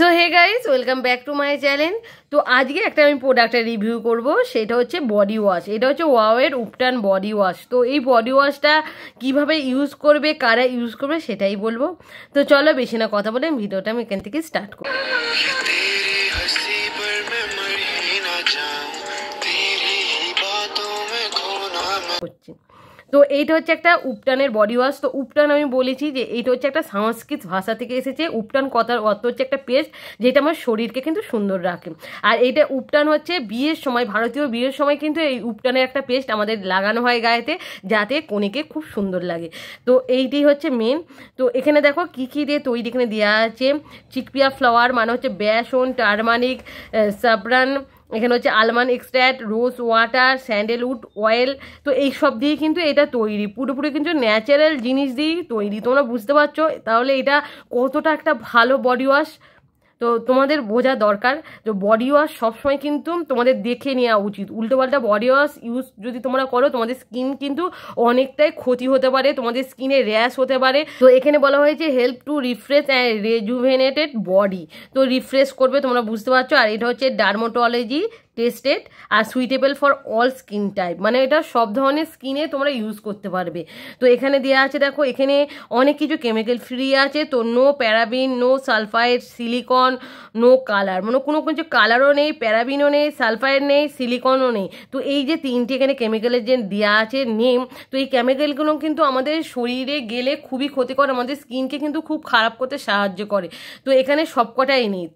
so hey guys welcome back to my channel তো আজকে একটা আমি প্রোডাক্টের রিভিউ করব সেটা হচ্ছে বডি ওয়াশ এটা হচ্ছে ওয়াওয়ের উপটান বডি ওয়াশ তো এই বডি ওয়াশটা কিভাবে ইউজ করবে কারা ইউজ করবে সেটাই বলবো তো চলো বেশি না কথা বলে ভিডিওটা আমি এখান থেকে স্টার্ট করবো তো এইটা হচ্ছে একটা উপটানের বডি ওয়াশ তো উপটান আমি বলেছি যে এইটা হচ্ছে একটা সংস্কৃত ভাষা থেকে এসেছে উপটান কথার অর্থ হচ্ছে একটা পেস্ট যেটা আমার শরীরকে কিন্তু সুন্দর রাখে আর এইটা উপটান হচ্ছে বিয়ের সময় ভারতীয় বিয়ের সময় কিন্তু এই উপটানের একটা পেস্ট আমাদের লাগানো হয় গায়েতে যাতে কনেকে খুব সুন্দর লাগে তো এইটি হচ্ছে মেন তো এখানে দেখো কী কী দিয়ে তৈরি এখানে দেওয়া আছে চিকপিয়া ফ্লাওয়ার মানে হচ্ছে বেসন টারমানিক সাবরান এখানে হচ্ছে almond extract rose water sandalwood oil তো এই সব দিয়ে কিন্তু এটা তৈরি পুরোপুরি কিন্তু ন্যাচারাল জিনিস দিয়েই তৈরি তোমরা বুঝতে পারছো তাহলে এটা কতটা একটা ভালো বডি ওয়াশ তো তোমাদের বোঝা দরকার যে বডি ওয়াশ সবসময় কিন্তু তোমাদের দেখে নেওয়া উচিত উল্টোপাল্টা বডি ওয়াশ ইউজ যদি তোমরা করো তোমাদের স্কিন কিন্তু অনেকটাই ক্ষতি হতে পারে তোমাদের স্কিনে র্যাশ হতে পারে তো এখানে বলা হয়েছে help to refresh and rejuvenated body তো রিফ্রেশ করবে তোমরা বুঝতে পারছো আর এটা হচ্ছে ডার্মোটোলজি টেস্টেড আর suitable for all skin type মানে এটা সব ধরনের স্কিনে তোমরা ইউজ করতে পারবে তো এখানে দেওয়া আছে দেখো এখানে অনেক কিছু কেমিক্যাল ফ্রি আছে তো no paraben no sulphide silicone no colour মানে কোনো কোনো কালারও নেই প্যারাবিনও নেই সালফাইড নেই সিলিকনও নেই তো এই যে তিনটে এখানে কেমিক্যালের যে দেওয়া আছে নেম তো এই কেমিক্যালগুলো কিন্তু আমাদের শরীরে গেলে খুবই ক্ষতিকর আমাদের স্কিনকে কিন্তু খুব খারাপ করতে সাহায্য করে তো এখানে সবকটাই নেই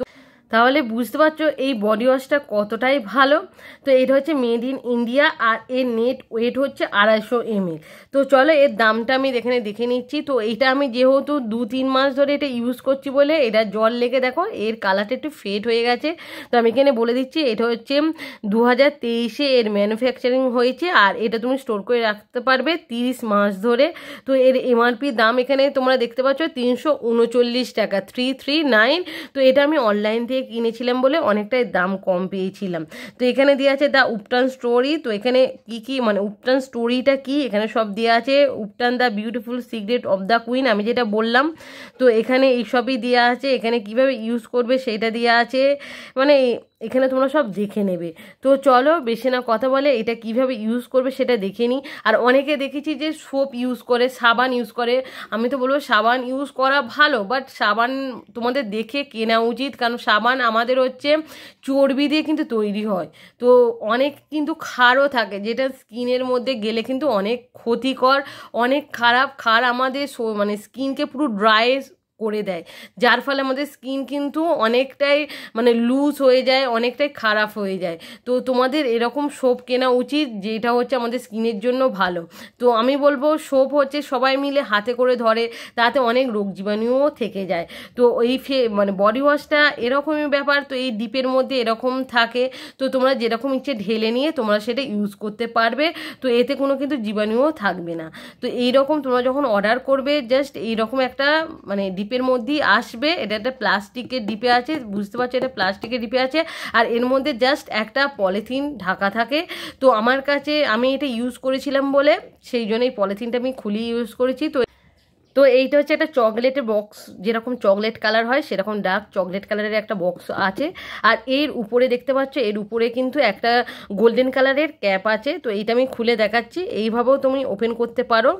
তাহলে বুঝতে পারছো এই বডি ওয়াশটা কতটাই ভালো তো এটা হচ্ছে মেড ইন ইন্ডিয়া আর এর নেট ওয়েট হচ্ছে আড়াইশো এমএল তো চলো এর দামটা আমি এখানে দেখে নিচ্ছি তো এটা আমি যেহেতু দু তিন মাস ধরে এটা ইউজ করছি বলে এটা জল লেগে দেখো এর কালারটা একটু ফেড হয়ে গেছে তো আমি এখানে বলে দিচ্ছি এটা হচ্ছে দু হাজার এর ম্যানুফ্যাকচারিং হয়েছে আর এটা তুমি স্টোর করে রাখতে পারবে তিরিশ মাস ধরে তো এর এমআরপি দাম এখানে তোমরা দেখতে পাচ্ছ তিনশো টাকা থ্রি থ্রি নাইন তো এটা আমি অনলাইন থেকে কিনেছিলাম বলে অনেকটাই দাম কম পেয়েছিলাম তো এখানে দেওয়া আছে দ্য উপটান স্টোরি তো এখানে কি কি মানে উপটান স্টোরিটা কি এখানে সব দেওয়া আছে ubtan the beautiful secret of the queen আমি যেটা বললাম তো এখানে এইসবই দেওয়া আছে এখানে কিভাবে ইউজ করবে সেইটা দেওয়া আছে মানে এখানে তোমরা সব দেখে নেবে তো চলো বেশি না কথা বলে এটা কিভাবে ইউজ করবে সেটা দেখে নিই আর অনেকে দেখেছি যে সোপ ইউজ করে সাবান ইউজ করে আমি তো বলবো সাবান ইউজ করা ভালো বাট সাবান তোমাদের দেখে কেনা উচিত কারণ সাবান আমাদের হচ্ছে চর্বি দিয়ে কিন্তু তৈরি হয় তো অনেক কিন্তু ক্ষারও থাকে যেটা স্কিনের মধ্যে গেলে কিন্তু অনেক ক্ষতিকর অনেক খারাপ খার আমাদের মানে স্কিনকে পুরো ড্রাই করে দেয় যার ফলে আমাদের স্কিন কিন্তু অনেকটাই মানে লুজ হয়ে যায় অনেকটাই খারাপ হয়ে যায় তো তোমাদের এরকম সোপ কেনা উচিত যেটা হচ্ছে আমাদের স্কিনের জন্য ভালো তো আমি বলবো সোপ হচ্ছে সবাই মিলে হাতে করে ধরে তাতে অনেক রোগ জীবাণুও থেকে যায় তো এই ফে মানে বডি ওয়াশটা এরকমই ব্যাপার তো এই ডিপের মধ্যে এরকম থাকে তো তোমরা যেরকম ইচ্ছে ঢেলে নিয়ে তোমরা সেটা ইউজ করতে পারবে তো এতে কোনো কিন্তু জীবাণুও থাকবে না তো এইরকম তোমরা যখন অর্ডার করবে জাস্ট এইরকম একটা মানে ডিপের মধ্যেই আসবে এটা একটা প্লাস্টিকের ডিপে আছে বুঝতে পারছো এটা প্লাস্টিকের ডিপে আছে আর এর মধ্যে জাস্ট একটা পলিথিন ঢাকা থাকে তো আমার কাছে আমি এটা ইউজ করেছিলাম বলে সেই জন্য এই পলিথিনটা আমি খুলি ইউজ করেছি তো তো এইটা হচ্ছে একটা চকলেটের বক্স যেরকম চকলেট কালার হয় সেরকম ডার্ক চকলেট কালারের একটা বক্স আছে আর এর উপরে দেখতে পাচ্ছ এর উপরে কিন্তু একটা গোল্ডেন কালারের ক্যাপ আছে তো এইটা আমি খুলে দেখাচ্ছি এইভাবেও তুমি ওপেন করতে পারো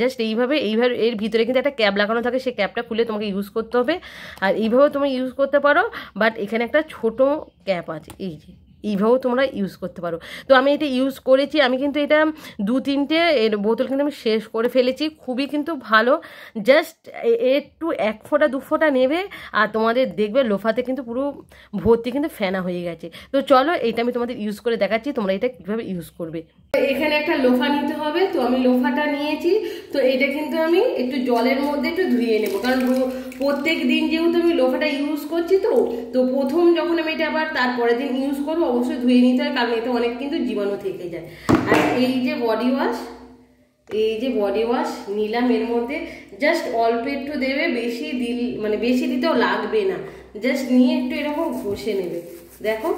জাস্ট এইভাবে এইভাবে এর ভিতরে কিন্তু একটা ক্যাব লাগানো থাকে সেই ক্যাবটা খুলে তোমাকে ইউজ করতে হবে আর এইভাবেও তুমি ইউজ করতে পারো বাট এখানে একটা ছোট ক্যাপ আছে এই যে এইভাবেও তোমরা ইউজ করতে পারো তো আমি এটা ইউজ করেছি আমি কিন্তু এটা দু তিনটে এর বোতল কিন্তু আমি শেষ করে ফেলেছি খুবই কিন্তু ভালো জাস্ট একটু এক ফোঁটা দু ফোঁটা নেবে আর তোমাদের দেখবে লোফাতে কিন্তু পুরো ভর্তি কিন্তু ফেনা হয়ে গেছে তো চলো এটা আমি তোমাদের ইউজ করে দেখাচ্ছি তোমরা এটা কীভাবে ইউজ করবে এখানে একটা লোফা নিতে হবে তো আমি লোফাটা নিয়েছি তো এটা কিন্তু আমি একটু জলের মধ্যে একটু ধুয়ে নেবো কারণ প্রত্যেক দিন যেহেতু আমি লোহাটা ইউজ করছি তো তো প্রথম যখন আমি এটা আবার তারপরের দিন ইউজ করবো অবশ্যই ধুয়ে নিতে হয় কারণ এতে অনেক কিন্তু জীবাণু থেকে যায় আর এই যে বডি ওয়াশ এই যে বডি ওয়াশ নিলাম এর মধ্যে জাস্ট অল্প একটু দেবে বেশি দিল মানে বেশি দিতেও লাগবে না জাস্ট নিয়ে একটু এরকম ঘষে নেবে দেখো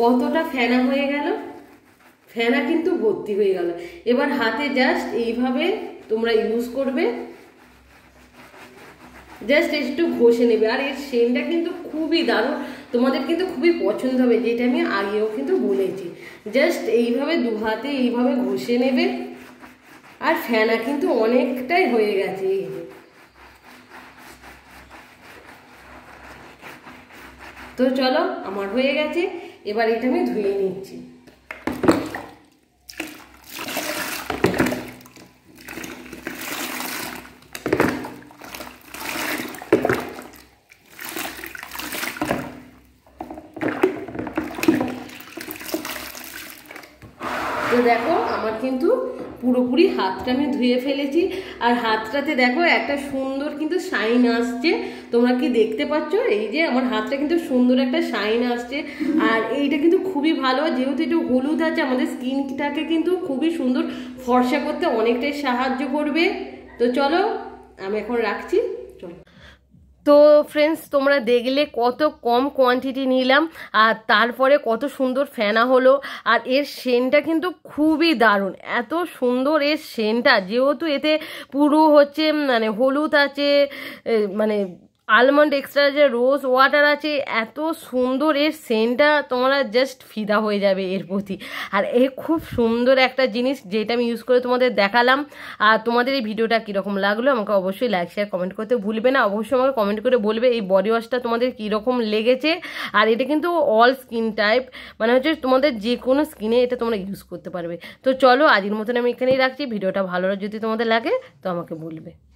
কতটা ফেনা হয়ে গেল ফেনা কিন্তু ভর্তি হয়ে গেল এবার হাতে জাস্ট এইভাবে তোমরা ইউজ করবে জাস্ট একটু ঘষে নেবে আর এর সেনটা কিন্তু খুবই দারুণ তোমাদের কিন্তু খুবই পছন্দ হবে যেটা আমি আগেও কিন্তু বলেছি জাস্ট এইভাবে দু হাতে এইভাবে ঘষে নেবে আর ফেনা কিন্তু অনেকটাই হয়ে গেছে এই তো চলো আমার হয়ে গেছে এবার এটা আমি ধুয়ে নিচ্ছি তো দেখো আমার কিন্তু পুরোপুরি হাতটা আমি ধুয়ে ফেলেছি আর হাতটাতে দেখো একটা সুন্দর কিন্তু শাইন আসছে তোমরা কি দেখতে পাচ্ছ এই যে আমার হাতটা কিন্তু সুন্দর একটা শাইন আসছে আর এইটা কিন্তু খুবই ভালো যেহেতু একটু হলুদ আছে আমাদের স্কিনটাকে কিন্তু খুবই সুন্দর ফর্সা করতে অনেকটাই সাহায্য করবে তো চলো আমি এখন রাখছি তো ফ্রেন্ডস তোমরা দেখলে কত কম কোয়ান্টিটি নিলাম আর তারপরে কত সুন্দর ফেনা হলো আর এর সেনটা কিন্তু খুবই দারুণ এত সুন্দর এর সেনটা যেহেতু এতে পুরো হচ্ছে মানে হলুদ আছে মানে আলমন্ড এক্সট্রা যে রোজ ওয়াটার আছে এত সুন্দর এর সেন্টটা তোমরা জাস্ট ফিদা হয়ে যাবে এর প্রতি আর এ খুব সুন্দর একটা জিনিস যেটা আমি ইউজ করে তোমাদের দেখালাম আর তোমাদের এই ভিডিওটা কীরকম লাগলো আমাকে অবশ্যই লাইক শেয়ার কমেন্ট করতে ভুলবে না অবশ্যই আমাকে কমেন্ট করে বলবে এই বডি ওয়াশটা তোমাদের কীরকম লেগেছে আর এটা কিন্তু অল স্কিন টাইপ মানে হচ্ছে তোমাদের যে কোনো স্কিনে এটা তোমরা ইউজ করতে পারবে তো চলো আজকের মতন আমি এখানেই রাখছি ভিডিওটা ভালো যদি তোমাদের লাগে তো আমাকে বলবে